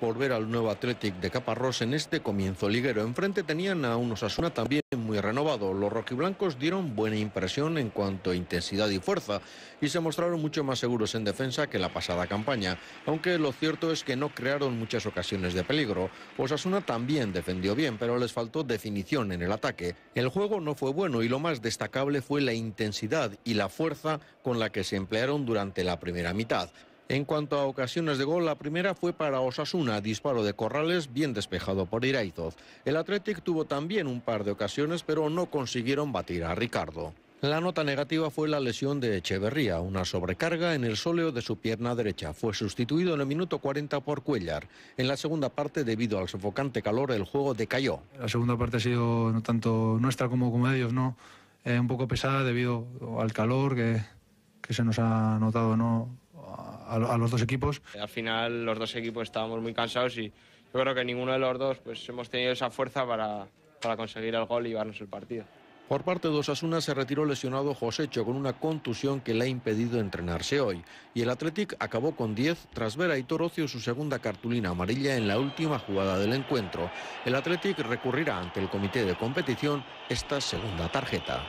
por ver al nuevo Athletic de Caparrós en este comienzo liguero. Enfrente tenían a un Osasuna también muy renovado. Los rojiblancos dieron buena impresión en cuanto a intensidad y fuerza y se mostraron mucho más seguros en defensa que la pasada campaña, aunque lo cierto es que no crearon muchas ocasiones de peligro. Osasuna también defendió bien, pero les faltó definición en el ataque. El juego no fue bueno y lo más destacable fue la intensidad y la fuerza con la que se emplearon durante la primera mitad. En cuanto a ocasiones de gol, la primera fue para Osasuna, disparo de Corrales bien despejado por Iraizov. El Athletic tuvo también un par de ocasiones, pero no consiguieron batir a Ricardo. La nota negativa fue la lesión de Echeverría, una sobrecarga en el sóleo de su pierna derecha. Fue sustituido en el minuto 40 por Cuellar. En la segunda parte, debido al sofocante calor, el juego decayó. La segunda parte ha sido no tanto nuestra como, como de ellos, ¿no? Eh, un poco pesada debido al calor que, que se nos ha notado, ¿no? a, los dos equipos. Eh, al final los dos equipos estábamos muy cansados y yo creo que ninguno de los dos pues, hemos tenido esa fuerza para, conseguir el gol y llevarnos el partido. Por parte de Osasuna se retiró lesionado Josecho con una contusión que le ha impedido entrenarse hoy. Y el Athletic acabó con 10 tras ver a Hitor Ocio su segunda cartulina amarilla en la última jugada del encuentro. El Athletic recurrirá ante el comité de competición esta segunda tarjeta.